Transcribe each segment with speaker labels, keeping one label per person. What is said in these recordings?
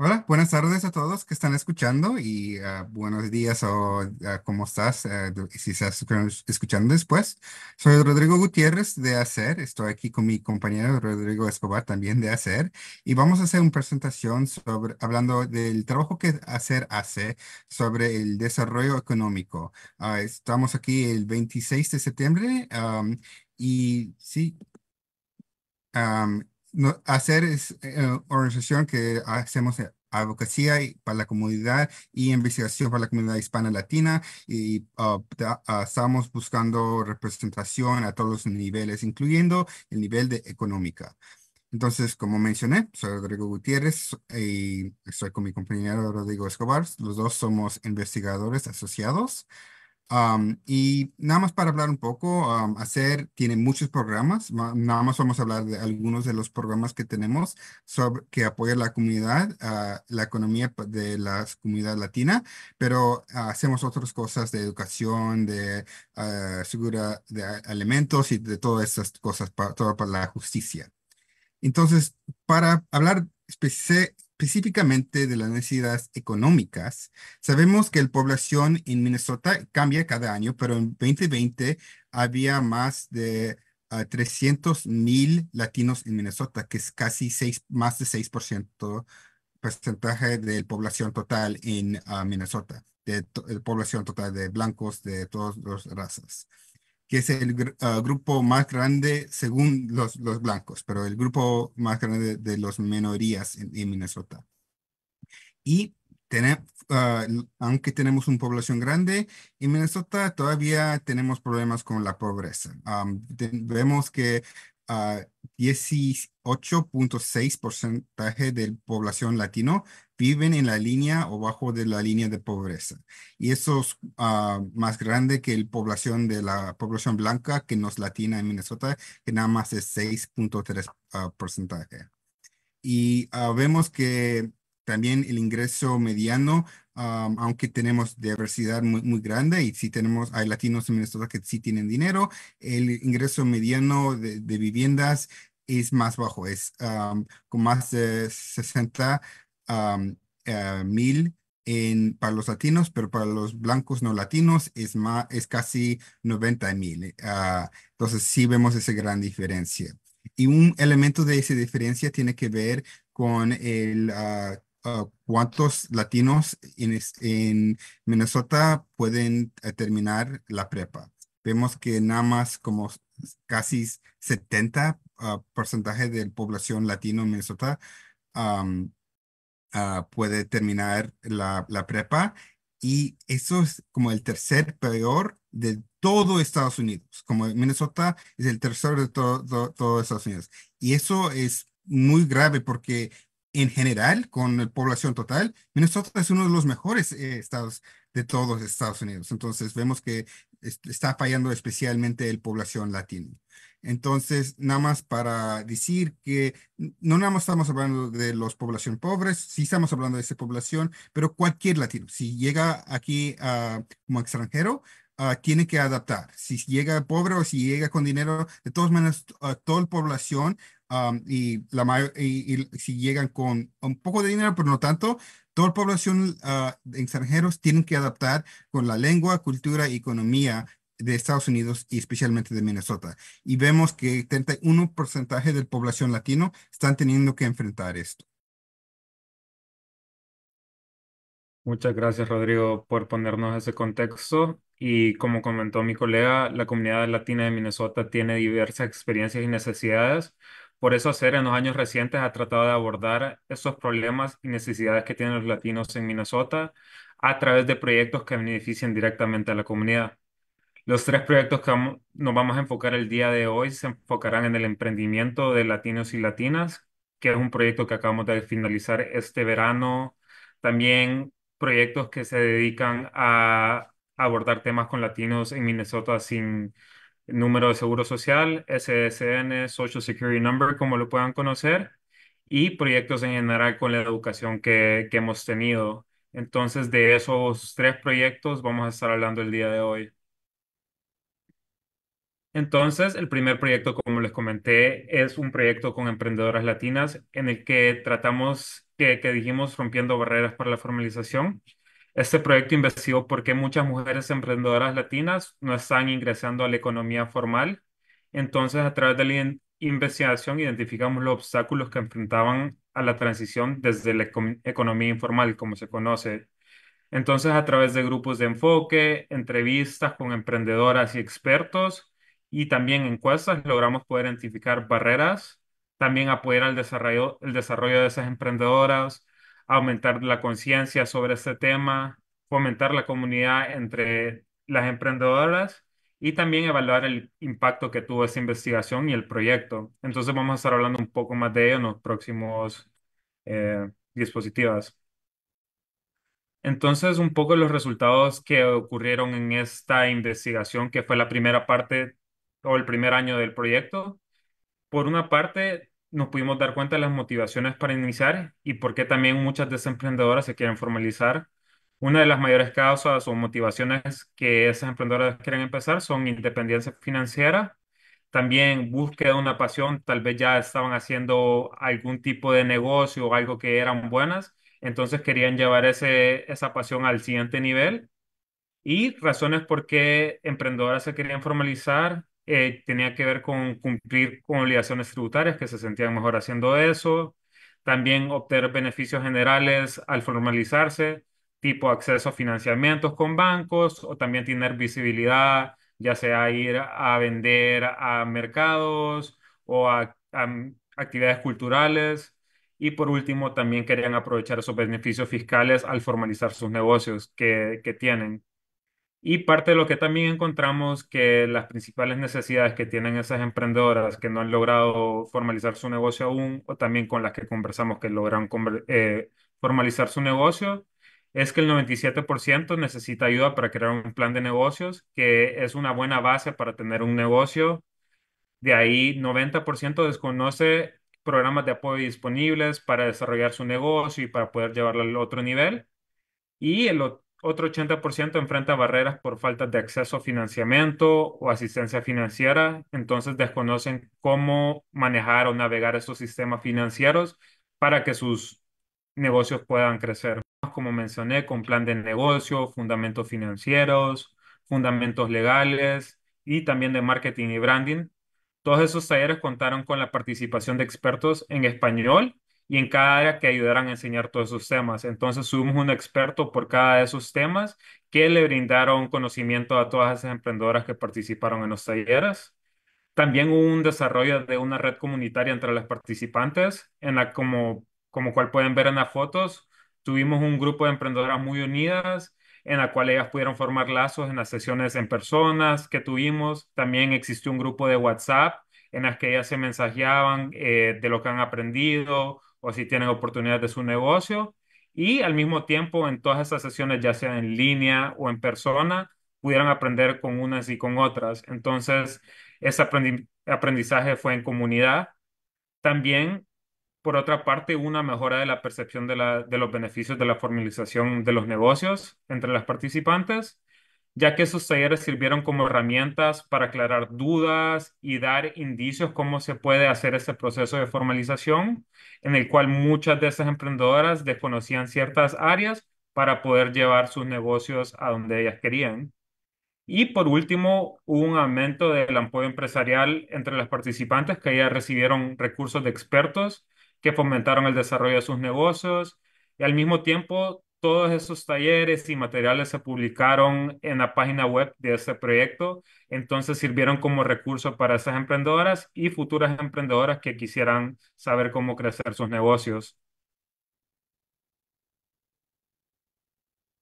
Speaker 1: Hola, buenas tardes a todos que están escuchando y ah, buenos días o ah, cómo estás eh, si estás escuchando después. Soy Rodrigo Gutiérrez de Hacer, estoy aquí con mi compañero Rodrigo Escobar también de Hacer y vamos a hacer una presentación sobre, hablando del trabajo que Hacer hace sobre el desarrollo económico. Ah, estamos aquí el 26 de septiembre y sí hacer es una eh, organización que hacemos eh, advocacia para la comunidad y investigación para la comunidad hispana latina y ah, ah, estamos buscando representación a todos los niveles, incluyendo el nivel de económica. Entonces, como mencioné, soy Rodrigo Gutiérrez y estoy con mi compañero Rodrigo Escobar. Los dos somos investigadores asociados y nada más para hablar un poco, hacer tiene muchos programas, nada más vamos a hablar de algunos de los programas que tenemos que apoyan la comunidad, ah, la economía de la comunidad latina, pero hacemos otras cosas de educación, de seguridad ah, segura de alimentos y de todas esas cosas, para, todo para la justicia. Entonces, para hablar específicamente de las necesidades económicas, sabemos que la población en Minnesota cambia cada año, pero en 2020 había más de 300,000 ah, 300 mil latinos en Minnesota, que es casi seis, más de 6% porcentaje de población total en ah, Minnesota, de, la población total de blancos de todas las razas que es el ah, grupo más grande según los, los blancos, pero el grupo más grande de, las los minorías en, Minnesota. Y ah, aunque tenemos una población grande, en Minnesota todavía tenemos problemas con la pobreza. vemos que uh, 18.6% de la población latino viven en la línea o bajo de la línea de pobreza. Y eso es ah, más grande que la población de la población blanca que nos latina en Minnesota, que nada más es 6.3 ah, porcentaje. Y ah, vemos que también el ingreso mediano, aunque tenemos diversidad muy, muy, grande y sí tenemos, hay latinos en Minnesota que sí tienen dinero, el ingreso mediano de, viviendas es más bajo, es con más de 60 eh, mil en, para los latinos, pero para los blancos no latinos es, más, es casi 90 mil. Eh, ah, entonces sí vemos esa gran diferencia. Y un elemento de esa diferencia tiene que ver con el ah, ah, cuántos latinos en, Minnesota pueden eh, terminar la prepa. Vemos que nada más como casi 70 porcentaje de población latino en Minnesota Ah, puede terminar la, la, prepa y eso es como el tercer peor de todo Estados Unidos, como Minnesota es el tercero de todo, todo, Estados Unidos. Y eso es muy grave porque en general, con la población total, Minnesota es uno de los mejores eh, estados de todos Estados Unidos. Entonces vemos que este, está fallando especialmente la población latina. Entonces, nada más para decir que no nada más estamos hablando de los población pobres, sí estamos hablando de esa población, pero cualquier latino, si llega aquí ah, como extranjero, ah, tiene que adaptar. Si llega pobre o si llega con dinero, de todas maneras, ah, toda la población y, la y, si llegan con un poco de dinero, pero no tanto, toda la población de extranjeros tienen que adaptar con la lengua, cultura economía de Estados Unidos y especialmente de Minnesota. Y vemos que el 31% de la población latina están teniendo que enfrentar esto.
Speaker 2: Muchas gracias, Rodrigo, por ponernos ese contexto. Y como comentó mi colega, la comunidad latina de Minnesota tiene diversas experiencias y necesidades. Por eso hacer en los años recientes ha tratado de abordar esos problemas y necesidades que tienen los latinos en Minnesota a través de proyectos que beneficien directamente a la comunidad. Los tres proyectos que nos vamos a enfocar el día de hoy se enfocarán en el emprendimiento de latinos y latinas, que es un proyecto que acabamos de finalizar este verano. También proyectos que se dedican a abordar temas con latinos en Minnesota sin número de seguro social, SSN, Social Security Number, como lo puedan conocer, y proyectos en general con la educación que hemos tenido. Entonces, de esos tres proyectos vamos a estar hablando el día de hoy. Entonces, el primer proyecto, como les comenté, es un proyecto con emprendedoras latinas en el que tratamos, que, dijimos, rompiendo barreras para la formalización. Este proyecto investigó por qué muchas mujeres emprendedoras latinas no están ingresando a la economía formal. Entonces, a través de la investigación identificamos los obstáculos que enfrentaban a la transición desde la economía informal, como se conoce. Entonces, a través de grupos de enfoque, entrevistas con emprendedoras y expertos, y también encuestas logramos poder identificar barreras, también apoyar el desarrollo, el desarrollo de esas emprendedoras, aumentar la conciencia sobre este tema, fomentar la comunidad entre las emprendedoras y también evaluar el impacto que tuvo esa investigación y el proyecto. Entonces vamos a estar hablando un poco más de ello en los próximos eh, dispositivos. Entonces, un poco los resultados que ocurrieron en esta investigación, que fue la primera parte o el primer año del proyecto. Por una parte, nos pudimos dar cuenta de las motivaciones para iniciar y por qué también muchas emprendedoras se quieren formalizar. Una de las mayores causas o motivaciones que esas emprendedoras quieren empezar son independencia financiera, también búsqueda de una pasión, tal vez ya estaban haciendo algún tipo de negocio o algo que eran buenas, entonces querían llevar ese, esa pasión al siguiente nivel. Y razones por qué emprendedoras se querían formalizar, eh, tenía que ver con cumplir con obligaciones tributarias, que se sentían mejor haciendo eso, también obtener beneficios generales al formalizarse, tipo acceso a financiamientos con bancos o también tener visibilidad, ya sea ir a vender a mercados o a, actividades culturales. Y por último, también querían aprovechar esos beneficios fiscales al formalizar sus negocios que, que tienen. Y parte de lo que también encontramos que las principales necesidades que tienen esas emprendedoras que no han logrado formalizar su negocio aún, o también con las que conversamos que logran eh, formalizar su negocio, es que el 97% necesita ayuda para crear un plan de negocios, que es una buena base para tener un negocio. De ahí, 90% desconoce programas de apoyo disponibles para desarrollar su negocio y para poder llevarlo al otro nivel. Y el otro 80% enfrenta barreras por falta de acceso a financiamiento o asistencia financiera, entonces desconocen cómo manejar o navegar esos sistemas financieros para que sus negocios puedan crecer. Como mencioné, con plan de negocio, fundamentos financieros, fundamentos legales y también de marketing y branding. Todos esos talleres contaron con la participación de expertos en español y en cada área que ayudaran a enseñar todos esos temas. Entonces tuvimos un experto por cada de esos temas que le brindaron conocimiento a todas esas emprendedoras que participaron en los talleres. También hubo un desarrollo de una red comunitaria entre las participantes, en la como, como cual pueden ver en las fotos, tuvimos un grupo de emprendedoras muy unidas en la cual ellas pudieron formar lazos en las sesiones en personas que tuvimos. También existió un grupo de WhatsApp en las que ellas se mensajeaban eh, de lo que han aprendido, o si tienen oportunidades de su negocio. Y al mismo tiempo, en todas esas sesiones, ya sea en línea o en persona, pudieran aprender con unas y con otras. Entonces, ese aprendizaje fue en comunidad. También, por otra parte, una mejora de la percepción de los beneficios de la formalización de los negocios entre las participantes ya que esos talleres sirvieron como herramientas para aclarar dudas y dar indicios cómo se puede hacer ese proceso de formalización, en el cual muchas de esas emprendedoras desconocían ciertas áreas para poder llevar sus negocios a donde ellas querían. Y por último, hubo un aumento del apoyo empresarial entre las participantes que ya recibieron recursos de expertos que fomentaron el desarrollo de sus negocios y al mismo tiempo todos esos talleres y materiales se publicaron en la página web de ese proyecto, entonces sirvieron como recurso para esas emprendedoras y futuras emprendedoras que quisieran saber cómo crecer sus negocios.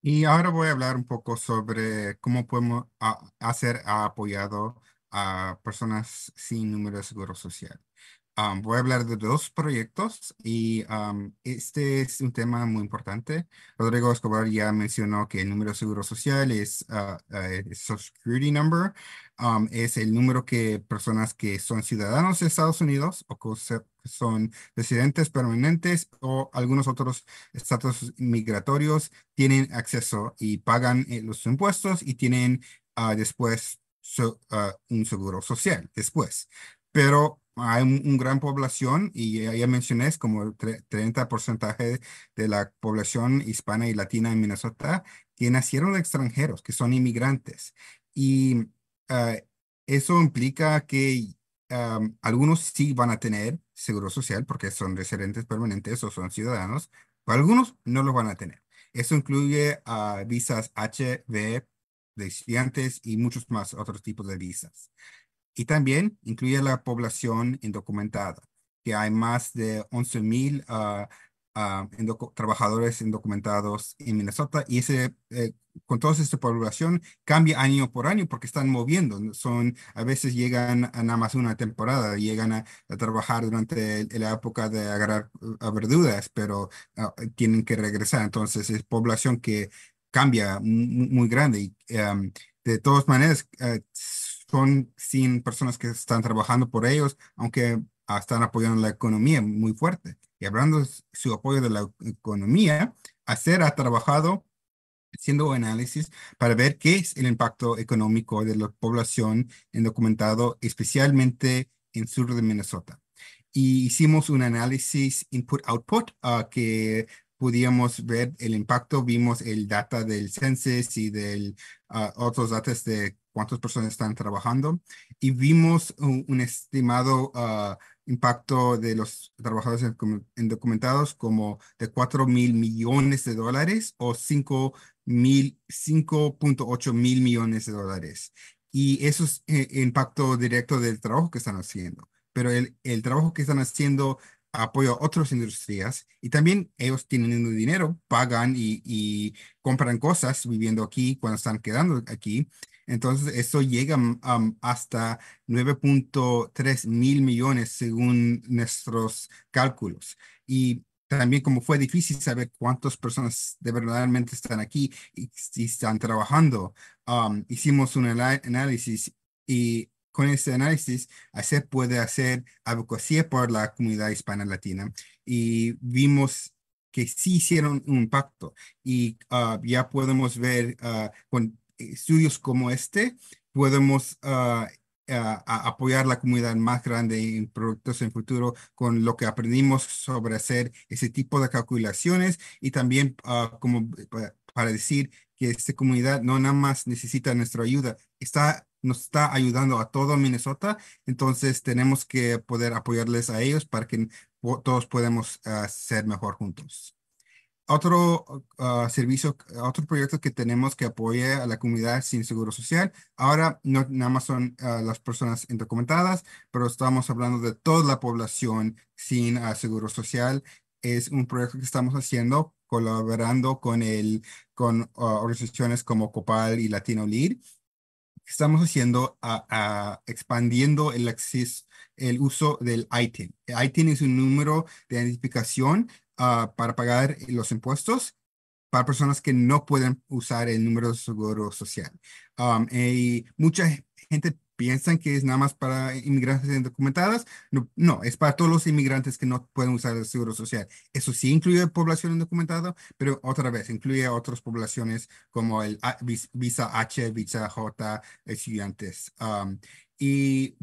Speaker 1: Y ahora voy a hablar un poco sobre cómo podemos hacer apoyado a personas sin número de seguro social voy a hablar de dos proyectos y este es un tema muy importante. Rodrigo Escobar ya mencionó que el número de seguro social es, ah, ah, Security Number, es el número que personas que son ciudadanos de Estados Unidos o que son residentes permanentes o algunos otros estatus migratorios tienen acceso y pagan eh, los impuestos y tienen ah, después un seguro social después. Pero hay una un gran población y ya, mencioné, es como 30% de la población hispana y latina en Minnesota que nacieron extranjeros, que son inmigrantes. Y ah, eso implica que ah, algunos sí van a tener seguro social porque son residentes permanentes o son ciudadanos, pero algunos no lo van a tener. Eso incluye a ah, visas HB de estudiantes y muchos más otros tipos de visas y también incluye la población indocumentada, que hay más de 11.000 mil ah, ah, trabajadores indocumentados en Minnesota y ese, eh, con toda esta población cambia año por año porque están moviendo, son, a veces llegan a nada más una temporada, llegan a, trabajar durante la época de agarrar a verduras, pero ah, tienen que regresar, entonces es población que cambia muy, grande y em, de todas maneras eh, son 100 personas que están trabajando por ellos, aunque ah, están apoyando la economía muy fuerte. Y hablando de su apoyo de la economía, hacer ha trabajado haciendo análisis para ver qué es el impacto económico de la población en documentado, especialmente en sur de Minnesota. Y hicimos un análisis input-output ah, que podíamos ver el impacto. Vimos el data del census y de ah, otros datos de cuántas personas están trabajando y vimos un, estimado ah, impacto de los trabajadores indocumentados como de 4 mil millones de dólares o mil, 5.8 mil millones de dólares. Y eso es eh, impacto directo del trabajo que están haciendo. Pero el, trabajo que están haciendo apoya a otras industrias y también ellos tienen dinero, pagan y, y compran cosas viviendo aquí cuando están quedando aquí entonces, eso llega mm, hasta 9.3 mil millones según nuestros cálculos. Y también como fue difícil saber cuántas personas de verdaderamente están aquí y, si están trabajando, hicimos un análisis y con ese análisis ah, se puede hacer advocacia por la comunidad hispana latina y vimos que sí hicieron un impacto y ah, ya podemos ver ah, con estudios como este podemos ah, ah, apoyar la comunidad más grande en productos en futuro con lo que aprendimos sobre hacer ese tipo de calculaciones y también ah, como para decir que esta comunidad no nada más necesita nuestra ayuda, está, nos está ayudando a todo Minnesota, entonces tenemos que poder apoyarles a ellos para que todos podamos ser mejor juntos. Otro ah, servicio, otro proyecto que tenemos que apoye a la comunidad sin seguro social. Ahora no nada más son ah, las personas indocumentadas, pero estamos hablando de toda la población sin ah, seguro social. Es un proyecto que estamos haciendo colaborando con, el, con organizaciones como Copal y Latino Lead. Estamos haciendo, expandiendo el el uso del ITIN. E ITIN e es un número de identificación Ah, para pagar los impuestos para personas que no pueden usar el número de seguro social. Um, y mucha gente piensa que es nada más para inmigrantes indocumentadas. No, es para todos los inmigrantes que no pueden usar el seguro social. Eso sí incluye población indocumentada, pero otra vez incluye otras poblaciones como el visa H, visa J, estudiantes. Um, y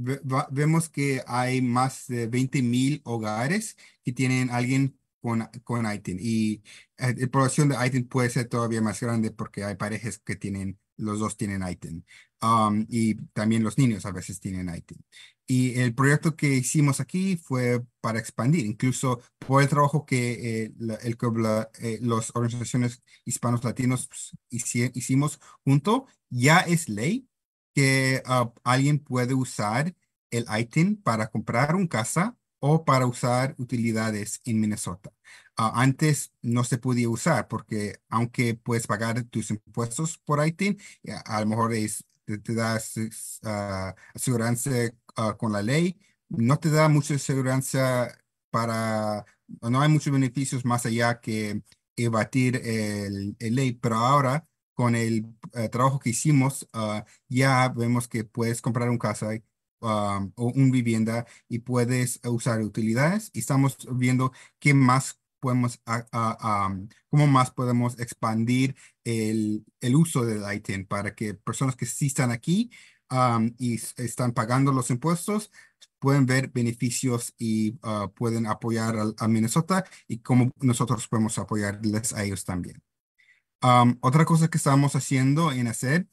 Speaker 1: vemos que hay más de 20 mil hogares que tienen alguien con, con ITIN. Y eh, la población de ITIN puede ser todavía más grande porque hay parejas que tienen, los dos tienen ITIN. Um, y también los niños a veces tienen ITIN. Y el proyecto que hicimos aquí fue para expandir, incluso por el trabajo que eh, eh las organizaciones hispanos latinos pues, hicimos junto, ya es ley que ah, alguien puede usar el ITIN para comprar un casa o para usar utilidades en Minnesota. Ah, antes no se podía usar porque aunque puedes pagar tus impuestos por ITIN, a, lo mejor te, das da ah, ah, con la ley, no te da mucha aseguranza para, no hay muchos beneficios más allá que evadir el, el ley, pero ahora con el eh, trabajo que hicimos, ya vemos que puedes comprar un casa Um, o un vivienda y puedes eh, usar utilidades y estamos viendo qué más podemos, um, cómo más podemos expandir el, el uso del ITEN para que personas que sí están aquí um, y están pagando los impuestos pueden ver beneficios y uh, pueden apoyar a, Minnesota y cómo nosotros podemos apoyarles a ellos también. otra cosa que estamos haciendo en hacer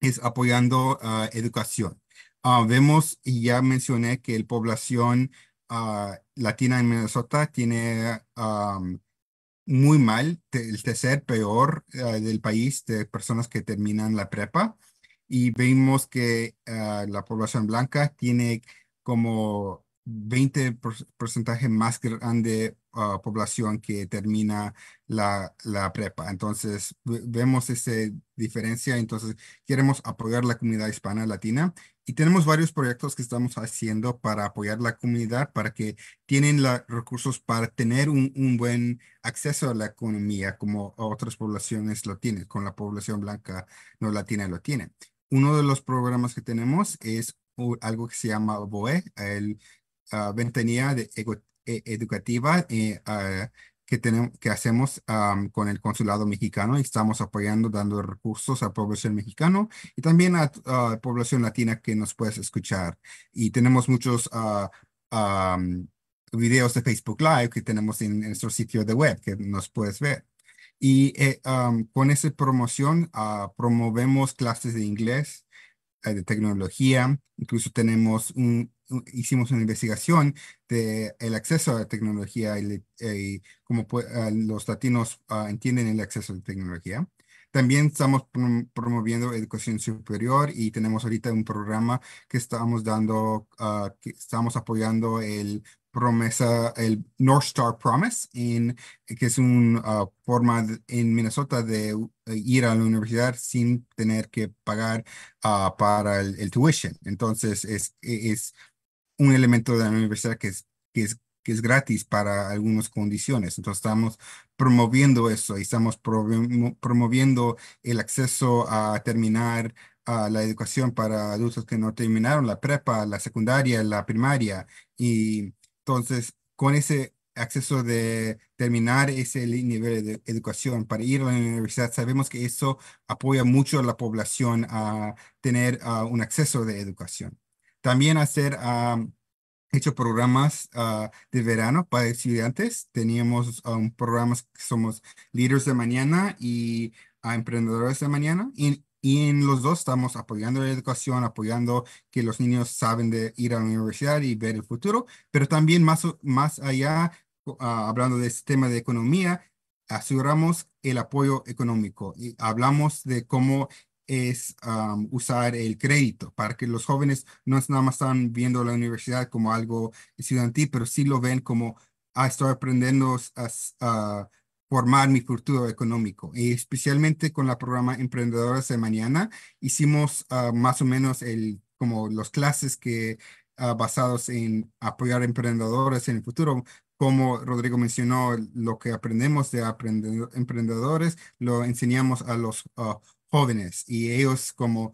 Speaker 1: es apoyando uh, educación. Ah, vemos, y ya mencioné que la población ah, latina en Minnesota tiene ah, muy mal, el tercer peor del país de personas que terminan la prepa. Y vemos que la población blanca tiene como 20 porcentaje más grande población que termina la, la prepa. Entonces, vemos esa diferencia. Entonces, queremos apoyar la comunidad hispana latina y tenemos varios proyectos que estamos haciendo para apoyar la comunidad, para que tienen los recursos para tener un, un, buen acceso a la economía, como otras poblaciones lo tienen, con la población blanca no latina lo tiene. Uno de los programas que tenemos es algo que se llama BOE, el ah, Ventanilla e, Educativa eh, ah, que, tenemos, que hacemos con el consulado mexicano y estamos apoyando, dando recursos a población mexicano y también a, población latina que nos puedes escuchar. Y tenemos muchos ah, videos de Facebook Live que tenemos en, nuestro sitio de web que nos puedes ver. Y eh, con esa promoción ah, promovemos clases de inglés eh, de tecnología. Incluso tenemos un, hicimos una investigación de el acceso a la tecnología y, como cómo los latinos ah, entienden el acceso a la tecnología. También estamos promoviendo educación superior y tenemos ahorita un programa que estamos dando, ah, que estamos apoyando el promesa, el North Star Promise, en, que es una ah, forma en Minnesota de eh, ir a la universidad sin tener que pagar ah, para el, el, tuition. Entonces, es, e, es un elemento de la universidad que es, que es, que es gratis para algunas condiciones. Entonces, estamos promoviendo eso estamos promoviendo el acceso a terminar a la educación para adultos que no terminaron la prepa, la secundaria, la primaria. Y entonces, con ese acceso de terminar ese nivel de educación para ir a la universidad, sabemos que eso apoya mucho a la población a tener ah, un acceso de educación. También hacer... a ah, hecho programas ah, de verano para estudiantes. Teníamos ah, programas que somos líderes de mañana y ah, emprendedores de mañana. Y, en los dos estamos apoyando la educación, apoyando que los niños saben de ir a la universidad y ver el futuro, pero también más, más allá, hablando de este tema de economía, aseguramos el apoyo económico y hablamos de cómo es usar el crédito para que los jóvenes no es nada más están viendo la universidad como algo estudiantil, pero sí lo ven como, ah, estoy aprendiendo a, formar mi futuro económico. Y especialmente con el programa Emprendedores de Mañana, hicimos ah, más o menos el, como los clases que ah, basados en apoyar emprendedores en el futuro, como Rodrigo mencionó, lo que aprendemos de emprendedores, lo enseñamos a los ah, jóvenes y ellos como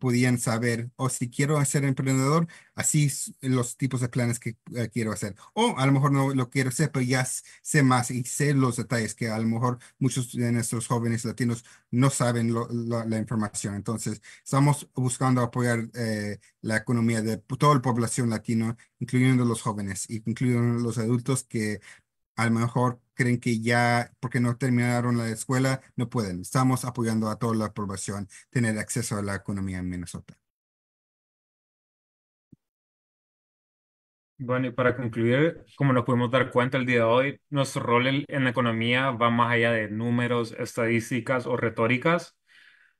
Speaker 1: podían saber, o oh, si quiero ser emprendedor, así los tipos de planes que eh, quiero hacer. O a lo mejor no lo quiero hacer, pero ya sé más y sé los detalles que a lo mejor muchos de nuestros jóvenes latinos no saben la información. Entonces, estamos buscando apoyar eh, la economía de toda la población latina, incluyendo los jóvenes y incluyendo los adultos que a lo mejor creen que ya, porque no terminaron la escuela, no pueden. Estamos apoyando a toda la población tener acceso a la economía en Minnesota.
Speaker 2: Bueno, y para concluir, como nos pudimos dar cuenta el día de hoy, nuestro rol en la economía va más allá de números, estadísticas o retóricas.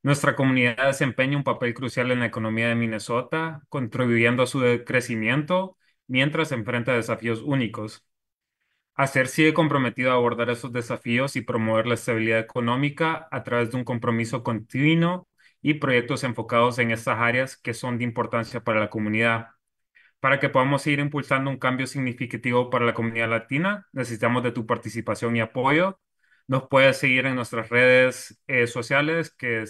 Speaker 2: Nuestra comunidad desempeña un papel crucial en la economía de Minnesota, contribuyendo a su crecimiento mientras enfrenta desafíos únicos. HACER sigue comprometido a abordar esos desafíos y promover la estabilidad económica a través de un compromiso continuo y proyectos enfocados en estas áreas que son de importancia para la comunidad. Para que podamos seguir impulsando un cambio significativo para la comunidad latina, necesitamos de tu participación y apoyo. Nos puedes seguir en nuestras redes eh, sociales que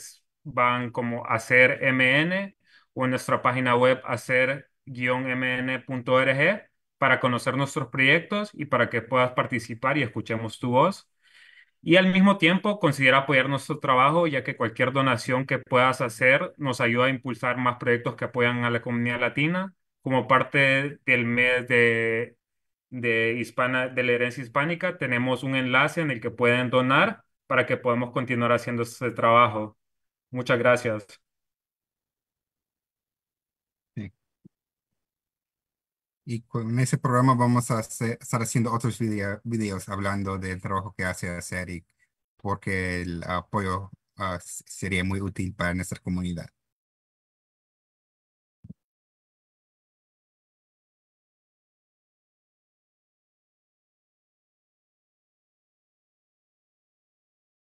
Speaker 2: van como hacer MN o en nuestra página web hacer-mn.org para conocer nuestros proyectos y para que puedas participar y escuchemos tu voz. Y al mismo tiempo, considera apoyar nuestro trabajo, ya que cualquier donación que puedas hacer nos ayuda a impulsar más proyectos que apoyan a la comunidad latina como parte del mes de, de, hispana, de la herencia hispánica, tenemos un enlace en el que pueden donar para que podamos continuar haciendo este trabajo. Muchas gracias.
Speaker 1: Y con ese programa vamos a estar haciendo otros videos hablando del trabajo que hace Eric porque el apoyo ah, sería muy útil para nuestra comunidad.